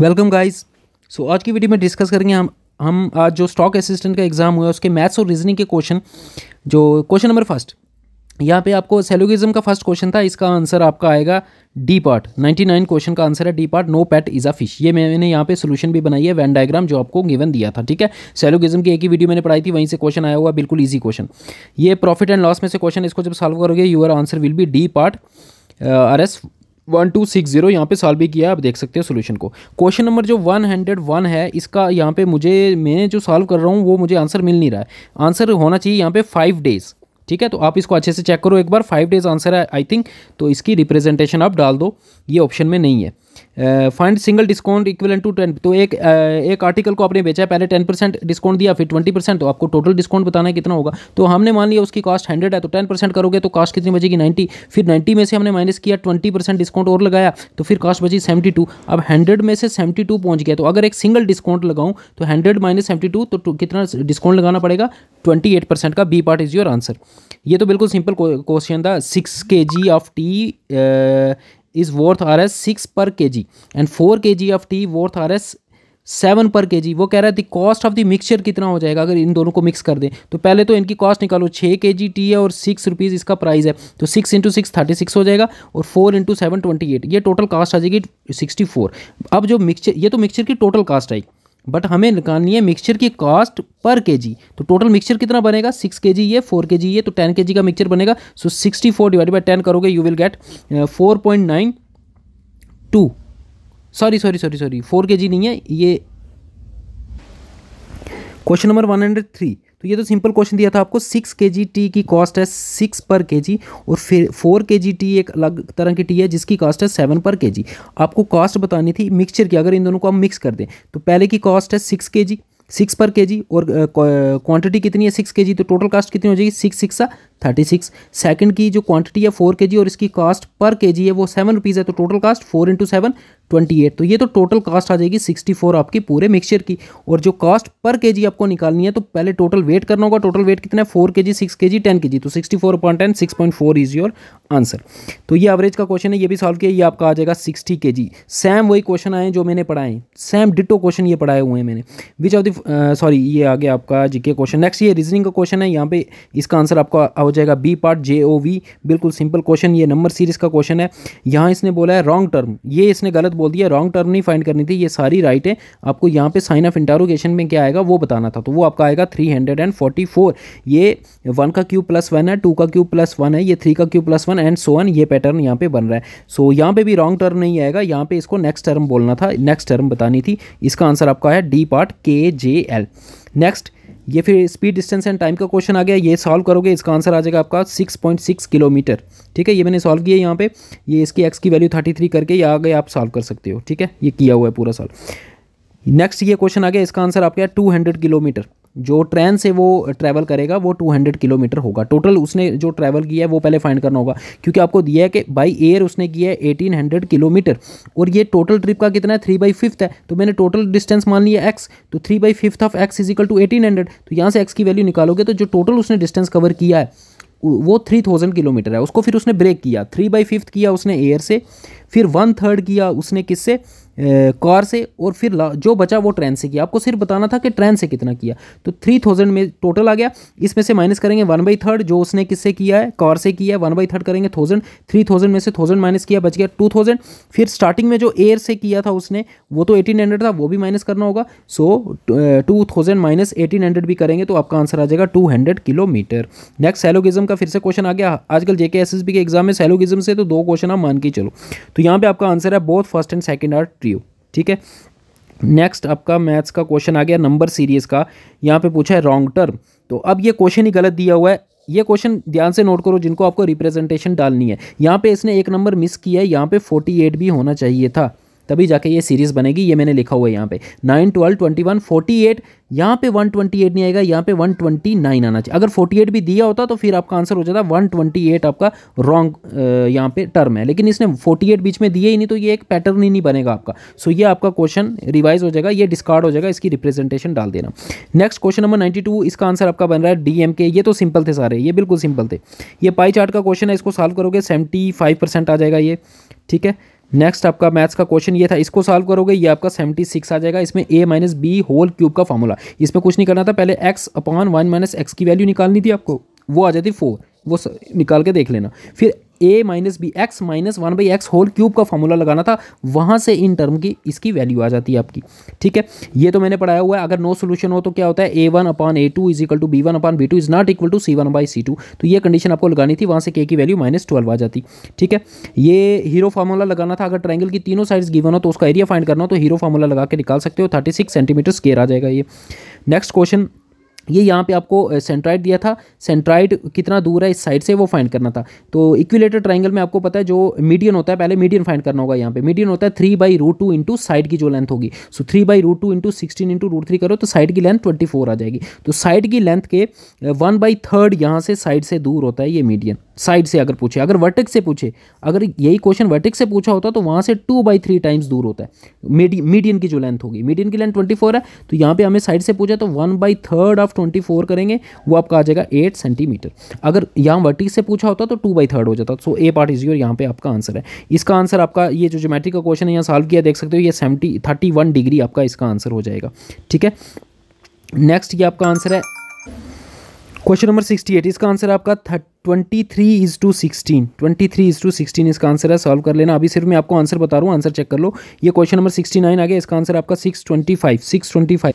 welcome guys so आज की video में डिस्कस करेंगे हम हम आज जो स्टॉक असिस्टेंट का एग्ज़ाम हुआ है उसके मैथ्स और रीजनिंग के क्वेश्चन जो क्वेश्चन नंबर फर्स्ट यहाँ पे आपको सेलोगिज्म का फर्स्ट क्वेश्चन था इसका आंसर आपका आएगा डी पार्ट 99 क्वेश्चन का आंसर है D part no pet is a fish ये मैंने यहाँ पे सोल्यूशन भी बनाई है वैन डायग्राम जो आपको गिवन दिया था ठीक है सेलोगिज्म की एक ही वीडियो मैंने पढ़ाई थी वहीं से क्वेश्चन आया हुआ बिल्कुल ईजी क्वेश्चन ये प्रॉफिट एंड लॉस में से क्वेश्चन इसको जब सॉल्व करोगे your answer will be D part R S one two six zero यहाँ पे सॉल्व भी किया आप देख सकते हो सॉल्यूशन को क्वेश्चन नंबर जो वन हंड्रेड वन है इसका यहाँ पे मुझे मैं जो सॉल्व कर रहा हूँ वो मुझे आंसर मिल नहीं रहा है आंसर होना चाहिए यहाँ पे फाइव डेज़ ठीक है तो आप इसको अच्छे से चेक करो एक बार फाइव डेज़ आंसर है आई थिंक तो इसकी रिप्रेजेंटेशन आप डाल दो ये ऑप्शन में नहीं है find single discount equivalent to ten तो एक uh, एक आर्टिकल को आपने बेचा है पहले टेन परसेंट डिस्काउंट दिया फिर ट्वेंटी परसेंट तो आपको टोटल डिस्काउंट बताना है कितना होगा तो हमने मान लिया उसकी कास्ट हंड्रेड है तो टेन परसेंट करोगे तो कास्ट कितनी बचेगी नाइन्टी फिर नाइन्टी में से हमने माइनस किया ट्वेंटी परसेंट डिस्काउंट और लगाया तो फिर कास्ट बची सेवेंटी टू अब हंड्रेड में से सेवेंटी टू पहुँच गया तो अगर एक सिंगल डिस्काउंट लगाऊँ तो हंड्रेड माइनस सेवेंटी टू तो कितना डिस्काउंट लगाना पड़ेगा ट्वेंटी एट परसेंट का B part is your answer ये तो बिल्कुल सिंपल क्वेश्चन था six K G of tea is six per K G and four K G of tea worth R S seven per K G वो कह रहा है the cost of the mixture कितना हो जाएगा अगर इन दोनों को मिक्स कर दें तो पहले तो इनकी कॉस्ट निकालो छः के जी टी है और सिक्स रुपीज़ इसका प्राइस है तो six into six thirty six हो जाएगा और four into seven twenty eight ये टोटल कास्ट आ जाएगी सिक्सटी फोर अब जो मिक्सचर ये तो मिक्सचर की टोटल कास्ट आई बट हमें निकालनी है मिक्सचर की कॉस्ट पर के जी तो टोटल मिक्सचर कितना बनेगा सिक्स के जी ये फोर के जी ये तो टेन के जी का मिक्सचर बनेगा so sixty four divide by ten करोगे you will get four point nine two sorry sorry sorry sorry four K G नहीं है ये question number one hundred three तो ये तो सिंपल क्वेश्चन दिया था आपको सिक्स के जी टी की कॉस्ट है सिक्स पर के जी और फिर फोर के जी टी एक अलग तरह की टी है जिसकी कॉस्ट है सेवन पर के जी आपको कॉस्ट बतानी थी मिक्सचर की अगर इन दोनों को हम मिक्स कर दें तो पहले की कॉस्ट है सिक्स के जी सिक्स पर के जी और क्वांटिटी कितनी है सिक्स के जी तो टोटल कास्ट कितनी हो जाएगी six six thirty six second की जो क्वांटिटी है फोर के और इसकी कास्ट पर के है वो सेवन रुपीज़ है तो total cost four into seven twenty eight तो ये तो टोटल कास्ट आ जाएगी सिक्सटी फोर आपकी पूरे मिक्सचर की और जो कास्ट पर के जी आपको निकालनी है तो पहले टोटल वेट करना होगा टोटल वेट कितना है फोर के जी सिक्स के जी टेन के जी तो sixty four point ten six point four is your answer तो ये एवरेज का क्वेश्चन है ये भी सॉल्व किया ये आपका आ जाएगा सिक्सटी के जी सेम वही क्वेश्चन आए जो मैंने पढ़ाए सेम डिटो क्वेश्चन ये पढ़ाए हुए हैं मैंने विच ऑफ द सॉरी ये आ गया आपका जी के क्वेश्चन नेक्स्ट ये रीजनिंग का क्वेश्चन है यहाँ पे इसका आंसर आपका हो जाएगा B part J O V बिल्कुल सिंपल क्वेश्चन ये नंबर सीरीज का क्वेश्चन है यहाँ इसने बोला है रॉन्ग टर्म ये इसने गलत बोल दिया रॉन्ग टर्म नहीं फाइंड करनी थी ये सारी राइट है आपको यहाँ पे साइन ऑफ इंटारोगेशन में क्या आएगा वो बताना था तो वो आपका आएगा three hundred and forty four ये वन का क्यू प्लस वन है टू का क्यू प्लस वन है ये थ्री का cube plus one and so on ये पैटर्न यहाँ पे बन रहा है सो so, यहाँ पे भी रॉन्ग टर्म नहीं आएगा यहाँ पे इसको नेक्स्ट टर्म बोलना था नेक्स्ट टर्म बतानी थी इसका आंसर आपका है डी पार्ट के जे एल नेक्स्ट ये फिर स्पीड डिस्टेंस एंड टाइम का क्वेश्चन आ गया ये सॉल्व करोगे इसका आंसर आ जाएगा आपका 6.6 किलोमीटर ठीक है ये मैंने सॉल्व किया यहाँ पे ये इसकी एक्स की वैल्यू 33 करके ये आ गए आप सॉल्व कर सकते हो ठीक है ये किया हुआ है पूरा सॉल्व नेक्स्ट ये क्वेश्चन आ गया इसका आंसर आपका टू हंड्रेड किलोमीटर जो ट्रेन से वो ट्रैवल करेगा वो 200 किलोमीटर होगा टोटल उसने जो ट्रैवल किया है वो पहले फाइंड करना होगा क्योंकि आपको दिया है कि बाई एयर उसने किया है 1800 किलोमीटर और ये टोटल ट्रिप का कितना है थ्री बाई फिफ्थ है तो मैंने टोटल डिस्टेंस मान लिया एक्स तो three by fifth of X is equal to eighteen hundred तो यहाँ से एक्स की वैल्यू निकालोगे तो जो टोटल उसने डिस्टेंस कवर किया है वो थ्री थाउजेंड किलोमीटर है उसको फिर उसने ब्रेक किया थ्री बाई फिफ्थ किया उसने एयर से फिर वन थर्ड किया उसने किससे कार से और फिर जो बचा वो ट्रेन से किया आपको सिर्फ बताना था कि ट्रेन से कितना किया तो थ्री थाउजेंड में टोटल आ गया इसमें से माइनस करेंगे वन बाई थर्ड जो उसने किससे किया है कार से किया है वन बाई थर्ड करेंगे थाउजेंड थ्री थाउजेंड में से थाउजेंड माइनस किया बच गया टू थाउजेंड फिर स्टार्टिंग में जो एयर से किया था उसने वो तो एटीन हंड्रेड था वो भी माइनस करना होगा so two thousand minus eighteen hundred भी करेंगे तो आपका आंसर आ जाएगा two hundred kilometre next syllogism का फिर से क्वेश्चन आ गया आजकल जेके एस एस बी के एग्जाम में सेलोगिज्म से तो दो क्वेश्चन आप मान के चलो तो यहाँ पे आपका आंसर है both first and second are true ठीक है नेक्स्ट आपका मैथ्स का क्वेश्चन आ गया नंबर सीरीज का यहाँ पे पूछा है रॉन्ग टर्म तो अब ये क्वेश्चन ही गलत दिया हुआ है ये क्वेश्चन ध्यान से नोट करो जिनको आपको रिप्रेजेंटेशन डालनी है यहाँ पे इसने एक नंबर मिस किया है यहाँ पे 48 भी होना चाहिए था तभी जाके ये सीरीज़ बनेगी ये मैंने लिखा हुआ है यहाँ पे nine twelve twenty one forty eight यहाँ पे वन ट्वेंटी एट नहीं आएगा यहाँ पे वन ट्वेंटी नाइन आना चाहिए अगर फोर्टी एट भी दिया होता तो फिर आपका आंसर हो जाता वन ट्वेंटी एट आपका रॉन्ग यहाँ पे टर्म है लेकिन इसने फोर्टी एट बीच में दिए ही नहीं तो ये एक पैटर्न ही नहीं बनेगा आपका सो ये आपका क्वेश्चन रिवाइज हो जाएगा ये डिस्कार्ड हो जाएगा इसकी रिप्रेजेंटेशन डाल देना next question number ninety two इसका आंसर आपका बन रहा है डी एम के ये तो सिंपल थे सारे ये बिल्कुल सिंपल थे ये पाई चार्ट का क्वेश्चन है इसको सॉल्व करोगे सेवेंटी फाइव परसेंट आ जाएगा ये ठीक है नेक्स्ट आपका मैथ्स का क्वेश्चन ये था इसको सॉल्व करोगे ये आपका सेवेंटी सिक्स आ जाएगा इसमें A minus B whole cube का फॉर्मूला इसमें कुछ नहीं करना था पहले X upon one minus X की वैल्यू निकालनी थी आपको वो आ जाती फोर वो निकाल के देख लेना फिर A minus B X minus one by X whole cube का फॉर्मूला लगाना था वहाँ से इन टर्म की इसकी वैल्यू आ जाती है आपकी ठीक है ये तो मैंने पढ़ाया हुआ है अगर नो सोल्यूशन हो तो क्या होता है A one upon A two is equal to B one upon B two is not equal to C one by C two तो ये कंडीशन आपको लगानी थी वहाँ से के की वैल्यू माइनस ट्वेल्व आ जाती ठीक है ये हीरो फार्मूला लगाना था अगर ट्राइंगल की तीनों साइड्स गिवन हो तो उसका एरिया फाइंड करना हो तो हीरो फार्मूला लगा के निकाल सकते हो थर्टी सिक्स सेंटीमीटर स्केयर आ जाएगा ये नेक्स्ट क्वेश्चन ये यहाँ पे आपको सेंट्राइड दिया था सेंट्राइड कितना दूर है इस साइड से वो फाइंड करना था तो इक्विलेटर ट्राइंगल में आपको पता है जो मीडियन होता है पहले मीडियन फाइंड करना होगा यहाँ पे मीडियन होता है three by root two into side की जो लेंथ होगी so three by root two into sixteen into root three करो तो साइड की लेंथ ट्वेंटी फोर आ जाएगी तो साइड की लेंथ के वन बाई थर्ड यहाँ से साइड से दूर होता है ये मीडियन साइड से अगर पूछे अगर वर्टिक से पूछे अगर यही क्वेश्चन वर्टिक से पूछा होता तो वहाँ से टू बाई थ्री टाइम्स दूर होता है मीडियन की जो लेंथ होगी मीडियन की लेंथ ट्वेंटी फोर है तो यहाँ पर हमें साइड से पूछा तो one by third of twenty four करेंगे वो आपका आ जाएगा एट सेंटीमीटर अगर यहाँ वर्टिक से पूछा होता तो टू बाई थर्ड हो जाता so A part is your यहाँ पे आपका आंसर है इसका आंसर आपका ये जो जोमेट्री का क्वेश्चन है यहाँ सॉल्व किया देख सकते हो ये सेवेंटी थर्टी वन डिग्री आपका इसका आंसर हो जाएगा ठीक है नेक्स्ट ये आपका आंसर है क्वेश्चन नंबर सिक्सटी एट इसका आंसर आपका twenty three is to sixteen twenty three is to sixteen इसका आंसर है सॉल्व कर लेना अभी सिर्फ मैं आपको आंसर बता रहा हूँ आंसर चेक कर लो ये क्वेश्चन नंबर सिक्सटी नाइन आ गया इसका आंसर आपका six twenty five six twenty five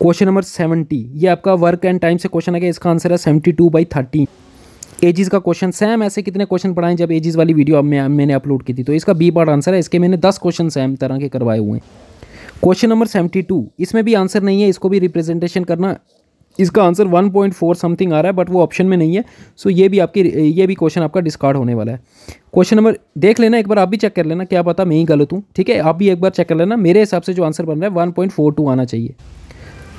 question number seventy ये आपका वर्क एंड टाइम से क्वेश्चन है गया इसका आंसर है seventy two by thirty ages का क्वेश्चन सेम ऐसे कितने क्वेश्चन पढ़ाए जब एजिस वाली वीडियो अब मैं, मैंने अपलोड की थी तो इसका बी पार्ट आंसर है इसके मैंने दस क्वेश्चन सेम तरह के करवाए हुए हैं क्वेश्चन नंबर सेवेंटी टू इसमें भी आंसर नहीं है इसको भी रिप्रेजेंटेशन करना इसका answer one point four something आ रहा है बट वो ऑप्शन में नहीं है सो ये भी आपकी ये भी क्वेश्चन आपका डिस्कार्ड होने वाला है क्वेश्चन नंबर देख लेना एक बार आप भी चेक कर लेना क्या पता मैं ही गलत हूँ ठीक है आप भी एक बार चेक कर लेना मेरे हिसाब से जो आंसर बन रहा है वन पॉइंट फोर टू आना चाहिए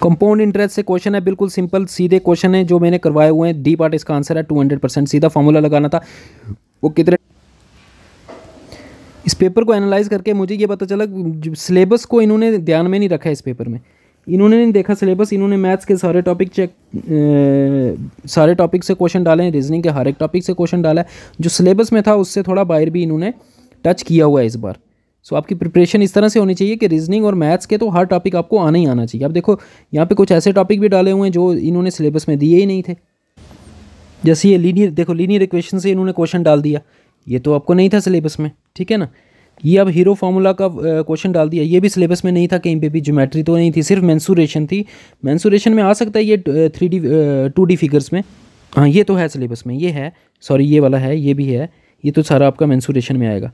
कंपाउंड इंटरेस्ट से क्वेश्चन है बिल्कुल सिंपल सीधे क्वेश्चन है जो मैंने करवाए हुए हैं डी पार्ट इसका आंसर है टू हंड्रेड परसेंट सीधा फॉर्मूला लगाना था वो कितने इस पेपर को एनालाइज करके मुझे ये पता चला सिलेबस को इन्होंने ध्यान में नहीं रखा इस पेपर में इन्होंने नहीं देखा सिलेबस इन्होंने मैथ्स के सारे टॉपिक चेक ए, सारे टॉपिक से क्वेश्चन डाले हैं रीजनिंग के हर एक टॉपिक से क्वेश्चन डाला है जो सिलेबस में था उससे थोड़ा बाहर भी इन्होंने टच किया हुआ है इस बार सो आपकी प्रिपरेशन इस तरह से होनी चाहिए कि रीजनिंग और मैथ्स के तो हर टॉपिक आपको आना ही आना चाहिए आप देखो यहाँ पे कुछ ऐसे टॉपिक भी डाले हुए हैं जो इन्होंने सिलेबस में दिए ही नहीं थे जैसे ये लीनियर देखो लीनियर इक्वेशन से इन्होंने क्वेश्चन डाल दिया ये तो आपको नहीं था सिलेबस में ठीक है ना ये अब हीरो फार्मूला का क्वेश्चन डाल दिया ये भी सिलेबस में नहीं था कहीं पे भी ज्योमेट्री तो नहीं थी सिर्फ मैंसूरेशन थी मैंसूरेशन में आ सकता है ये three D two D figures में हाँ ये तो है सिलेबस में ये है सॉरी ये वाला है ये भी है ये तो सारा आपका मैंसूरेशन में आएगा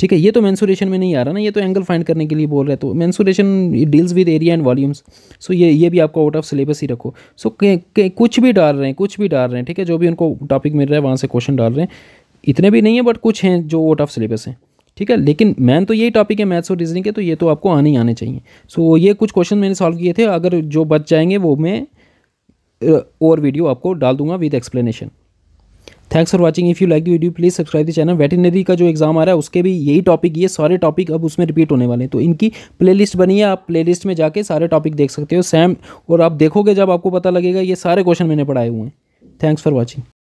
ठीक है ये तो मैंसूरेशन में नहीं आ रहा ना ये तो एंगल फाइंड करने के लिए बोल रहे हैं तो mensuration deals with area and volumes so ये ये भी आपको आउट ऑफ सिलेबस ही रखो सो so, कुछ भी डाल रहे हैं कुछ भी डाल रहे हैं ठीक है जो भी उनको टॉपिक मिल रहा है वहाँ से क्वेश्चन डाल रहे हैं इतने भी नहीं है बट कुछ हैं जो आउट ऑफ सिलेबस हैं ठीक है लेकिन मैन तो यही टॉपिक है मैथ्स और रीजनिंग के तो ये तो आपको आने ही आने चाहिए सो so, ये कुछ क्वेश्चन मैंने सॉल्व किए थे अगर जो बच जाएंगे वो मैं और वीडियो आपको डाल दूंगा with explanation thanks for watching if you like video please subscribe the channel veterinary का जो एग्जाम आ रहा है उसके भी यही टॉपिक ये सारे टॉपिक अब उसमें रिपीट होने वाले हैं तो इनकी प्लेलिस्ट बनी है आप प्लेलिस्ट में जाके सारे टॉपिक देख सकते हो सैम और आप देखोगे जब आपको पता लगेगा ये सारे क्वेश्चन मैंने पढ़ाए हुए हैं थैंक्स फॉर वॉचिंग